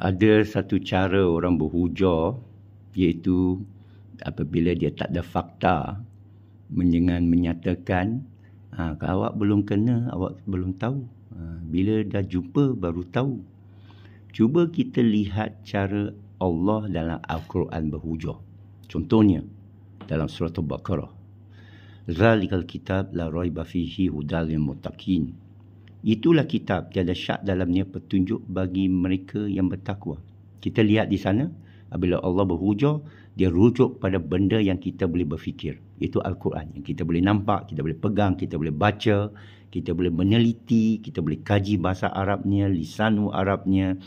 ada satu cara orang berhujah iaitu apabila dia tak ada fakta dengan menyatakan ha, ah, kalau awak belum kena awak belum tahu ha, bila dah jumpa baru tahu cuba kita lihat cara Allah dalam Al-Quran berhujah contohnya dalam surah Al-Baqarah zalikal kitab la raiba fihi mutakin." Itulah kitab tiada syak dalamnya petunjuk bagi mereka yang bertakwa. Kita lihat di sana, apabila Allah berhujur, dia rujuk pada benda yang kita boleh berfikir. Itu Al-Quran yang kita boleh nampak, kita boleh pegang, kita boleh baca, kita boleh meneliti, kita boleh kaji bahasa Arabnya, lisanu Arabnya,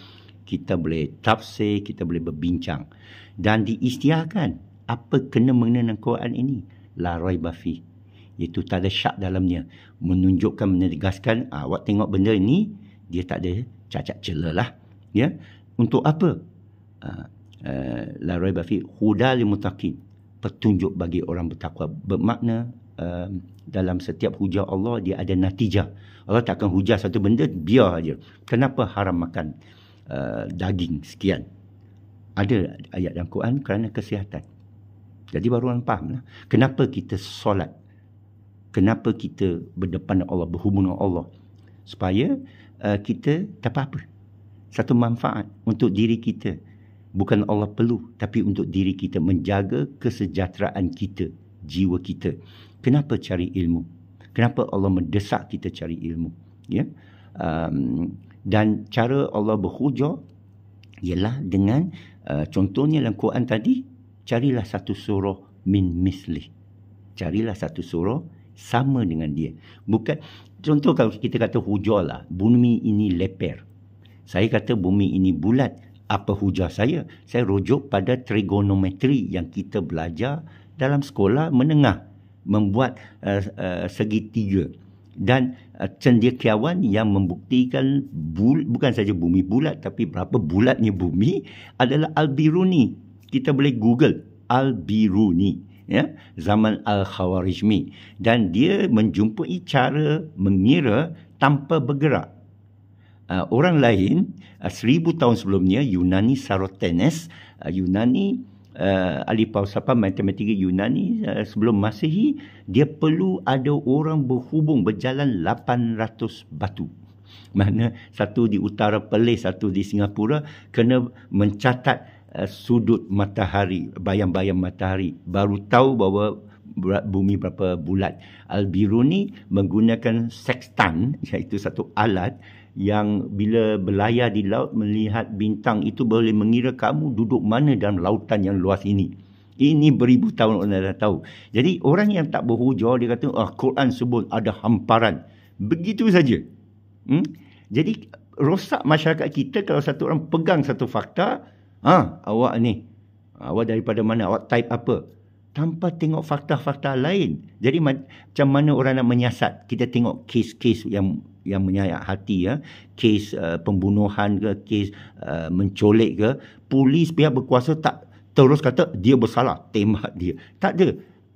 kita boleh tafsir, kita boleh berbincang. Dan diistiakan apa kena mengenai Al-Quran ini. La bafi iaitu tak ada syak dalamnya menunjukkan menegaskan ah, awak tengok benda ini dia tak ada cacat celah lah ya untuk apa ah, eh, la roi bafi huda lil petunjuk bagi orang bertakwa bermakna um, dalam setiap hujah Allah dia ada natijah Allah takkan hujah satu benda biar aja kenapa haram makan uh, daging sekian ada ayat dalam Quran kerana kesihatan jadi baru orang faham lah. kenapa kita solat kenapa kita berdepan dengan Allah, berhubung dengan Allah. Supaya uh, kita tak apa-apa. Satu manfaat untuk diri kita. Bukan Allah perlu, tapi untuk diri kita menjaga kesejahteraan kita, jiwa kita. Kenapa cari ilmu? Kenapa Allah mendesak kita cari ilmu? Ya? Um, dan cara Allah berhujur ialah dengan uh, contohnya dalam Quran tadi, carilah satu surah min mislih. Carilah satu surah sama dengan dia bukan contoh kalau kita kata hujah lah bumi ini leper saya kata bumi ini bulat apa hujah saya saya rujuk pada trigonometri yang kita belajar dalam sekolah menengah membuat uh, uh, segi dan uh, cendekiawan yang membuktikan bul, bukan saja bumi bulat tapi berapa bulatnya bumi adalah Al-Biruni. Kita boleh Google Al-Biruni ya zaman al khawarizmi dan dia menjumpai cara mengira tanpa bergerak uh, orang lain uh, seribu tahun sebelumnya Yunani Sarotenes uh, Yunani uh, ahli falsafah matematik Yunani uh, sebelum Masehi dia perlu ada orang berhubung berjalan 800 batu mana satu di utara Perlis satu di Singapura kena mencatat Eh, sudut matahari, bayang-bayang matahari baru tahu bahawa bumi berapa bulat. Al-Biruni menggunakan sextan iaitu satu alat yang bila berlayar di laut melihat bintang itu boleh mengira kamu duduk mana dalam lautan yang luas ini. Ini beribu tahun orang dah tahu. Jadi orang yang tak berhujur dia kata ah, Quran sebut ada hamparan. Begitu saja. Hmm? Jadi rosak masyarakat kita kalau satu orang pegang satu fakta Ha, awak ni. Ha, awak daripada mana? Awak type apa? Tanpa tengok fakta-fakta lain. Jadi ma- macam mana orang nak menyiasat? Kita tengok kes-kes yang yang menyayat hati ya. Kes uh, pembunuhan ke, kes uh, eh, mencolek ke. Polis pihak berkuasa tak terus kata dia bersalah. Tembak dia. Tak ada.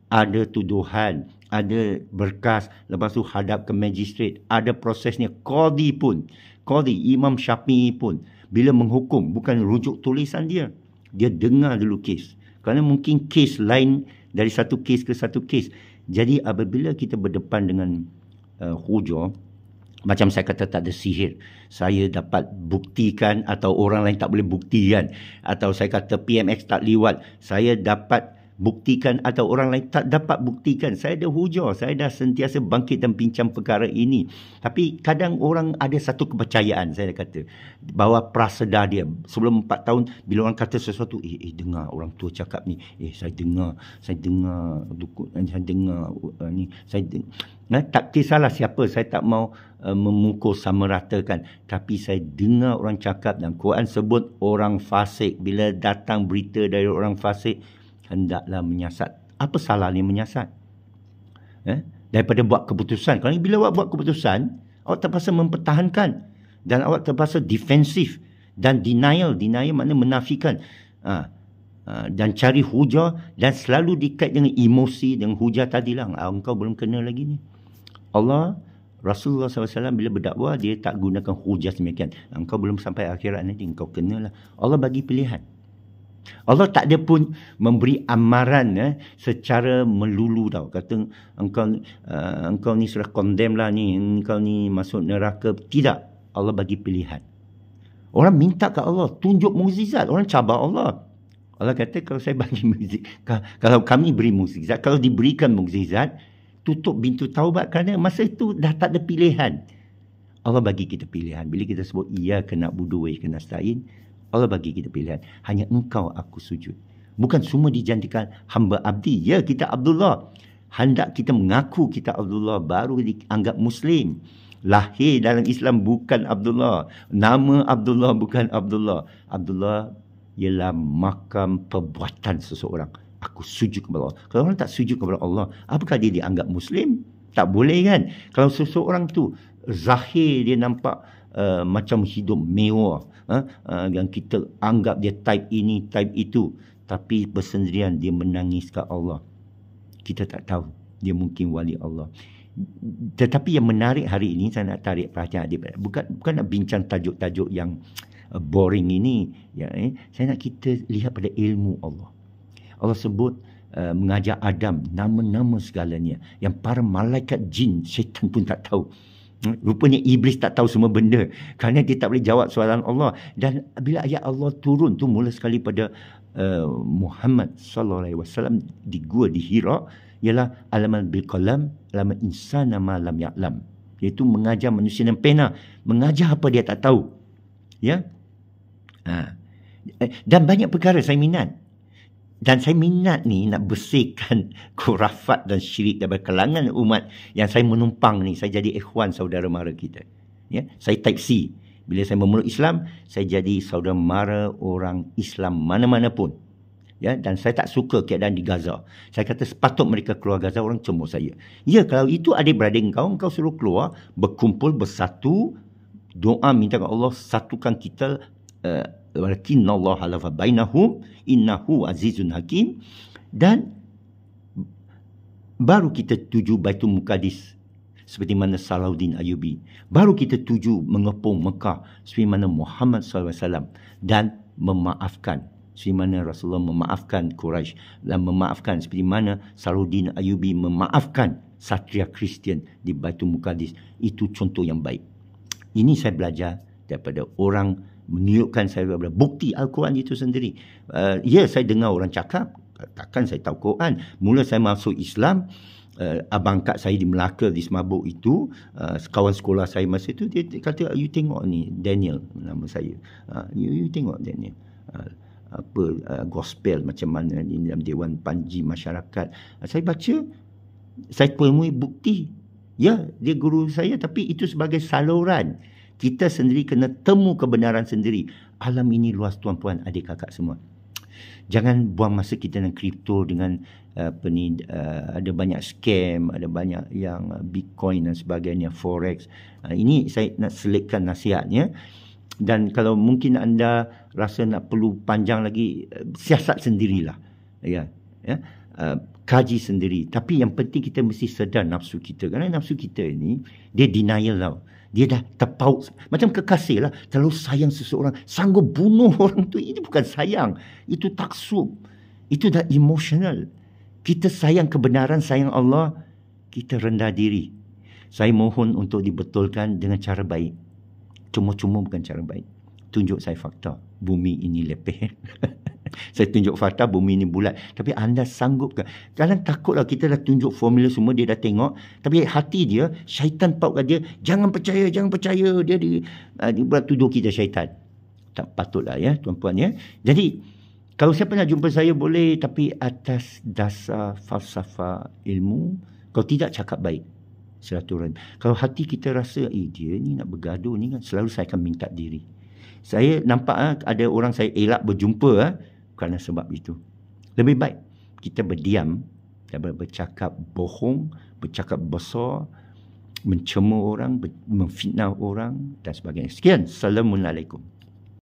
Ada tuduhan. Ada berkas. Lepas tu hadap ke magistrate. Ada prosesnya. Kodi pun. Kodi. Imam Syafi'i pun bila menghukum bukan rujuk tulisan dia dia dengar dulu kes kerana mungkin kes lain dari satu kes ke satu kes jadi apabila kita berdepan dengan uh, hujah macam saya kata tak ada sihir saya dapat buktikan atau orang lain tak boleh buktikan atau saya kata PMX tak liwat saya dapat buktikan atau orang lain tak dapat buktikan. Saya dah hujah, saya dah sentiasa bangkit dan pincang perkara ini. Tapi kadang orang ada satu kepercayaan, saya kata. Bahawa prasedah dia, sebelum empat tahun, bila orang kata sesuatu, eh, eh dengar orang tua cakap ni, eh saya dengar, saya dengar, dukut, eh, saya dengar, eh, ni, saya dengar. Nah, eh, tak kisahlah siapa, saya tak mau memukul sama ratakan tapi saya dengar orang cakap dan Quran sebut orang fasik bila datang berita dari orang fasik hendaklah menyiasat. Apa salahnya menyiasat? Eh? Daripada buat keputusan. Kalau bila awak buat keputusan, awak terpaksa mempertahankan dan awak terpaksa defensif dan denial, denial makna menafikan. Ha. Ha. dan cari hujah dan selalu dikait dengan emosi dengan hujah tadilah ah, engkau belum kena lagi ni Allah Rasulullah SAW bila berdakwah dia tak gunakan hujah semacam engkau belum sampai akhirat nanti engkau kenalah Allah bagi pilihan Allah tak ada pun memberi amaran eh, secara melulu tau. Kata engkau uh, engkau ni sudah condemn lah ni. Engkau ni masuk neraka. Tidak. Allah bagi pilihan. Orang minta ke Allah. Tunjuk muzizat. Orang cabar Allah. Allah kata kalau saya bagi muzizat. Kalau kami beri muzizat. Kalau diberikan muzizat. Tutup pintu taubat. Kerana masa itu dah tak ada pilihan. Allah bagi kita pilihan. Bila kita sebut iya kena budu wa kena stain, Allah bagi kita pilihan. Hanya engkau aku sujud. Bukan semua dijadikan hamba abdi. Ya, kita Abdullah. Hendak kita mengaku kita Abdullah baru dianggap Muslim. Lahir dalam Islam bukan Abdullah. Nama Abdullah bukan Abdullah. Abdullah ialah makam perbuatan seseorang. Aku sujud kepada Allah. Kalau orang tak sujud kepada Allah, apakah dia dianggap Muslim? Tak boleh kan? Kalau seseorang tu zahir dia nampak uh, macam hidup mewah uh, yang kita anggap dia type ini type itu tapi bersendirian dia menangis ke Allah kita tak tahu dia mungkin wali Allah tetapi yang menarik hari ini saya nak tarik perhatian adik bukan bukan nak bincang tajuk-tajuk yang uh, boring ini ya eh? saya nak kita lihat pada ilmu Allah Allah sebut Uh, mengajar Adam nama-nama segalanya yang para malaikat jin syaitan pun tak tahu Hmm? Rupanya iblis tak tahu semua benda kerana dia tak boleh jawab soalan Allah dan bila ayat Allah turun tu mula sekali pada uh, Muhammad sallallahu alaihi wasallam di gua di Hira ialah alamal bil qalam lama insana ma lam ya'lam iaitu mengajar manusia yang pena mengajar apa dia tak tahu ya ha. Eh, dan banyak perkara saya minat dan saya minat ni nak bersihkan kurafat dan syirik daripada kalangan umat yang saya menumpang ni. Saya jadi ikhwan saudara mara kita. Ya? Saya type C. Bila saya memeluk Islam, saya jadi saudara mara orang Islam mana-mana pun. Ya? Dan saya tak suka keadaan di Gaza. Saya kata sepatut mereka keluar Gaza, orang cemur saya. Ya, kalau itu adik-beradik kau, kau suruh keluar, berkumpul, bersatu, doa minta kepada Allah, satukan kita, uh, Allah halafa bainahum innahu azizun hakim dan baru kita tuju Baitul Muqaddis seperti mana Salahuddin Ayubi baru kita tuju mengepung Mekah seperti mana Muhammad sallallahu alaihi wasallam dan memaafkan seperti mana Rasulullah memaafkan Quraisy dan memaafkan seperti mana Salahuddin Ayubi memaafkan satria Kristian di Baitul Muqaddis itu contoh yang baik ini saya belajar daripada orang meniupkan saya kepada bukti Al-Quran itu sendiri. Uh, ya, saya dengar orang cakap. Takkan saya tahu Quran. Mula saya masuk Islam, uh, abang kat saya di Melaka, di Semabuk itu, uh, kawan sekolah saya masa itu, dia kata, you tengok ni, Daniel, nama saya. Uh, you, you tengok Daniel. Uh, apa uh, gospel macam mana ni dalam dewan panji masyarakat saya baca saya temui bukti ya dia guru saya tapi itu sebagai saluran uh, kita sendiri kena temu kebenaran sendiri. Alam ini luas tuan-tuan, adik kakak semua. Jangan buang masa kita dengan kripto dengan eh, apa ni eh, ada banyak scam, ada banyak yang eh, Bitcoin dan sebagainya, forex. ini saya nak selitkan nasihatnya. Dan kalau mungkin anda rasa nak perlu panjang lagi uh, siasat sendirilah. Ya. Ya. Uh, kaji sendiri. Tapi yang penting kita mesti sedar nafsu kita. Kerana nafsu kita ini dia denial tau dia dah terpaut macam kekasih lah terlalu sayang seseorang sanggup bunuh orang tu Ini bukan sayang itu taksub itu dah emosional kita sayang kebenaran sayang Allah kita rendah diri saya mohon untuk dibetulkan dengan cara baik cuma-cuma bukan cara baik tunjuk saya fakta bumi ini lepeh saya tunjuk fakta bumi ni bulat tapi anda sanggup ke jangan takutlah kita dah tunjuk formula semua dia dah tengok tapi hati dia syaitan pau kat dia jangan percaya jangan percaya dia di uh, dia buat tuduh kita syaitan tak patutlah ya tuan-tuan ya jadi kalau siapa nak jumpa saya boleh tapi atas dasar falsafah ilmu kalau tidak cakap baik seraturan kalau hati kita rasa eh dia ni nak bergaduh ni kan selalu saya akan minta diri saya nampak ah, ada orang saya elak berjumpa ah, kerana sebab itu. Lebih baik kita berdiam daripada bercakap bohong, bercakap besar, mencemooh orang, memfitnah orang dan sebagainya. Sekian. Assalamualaikum.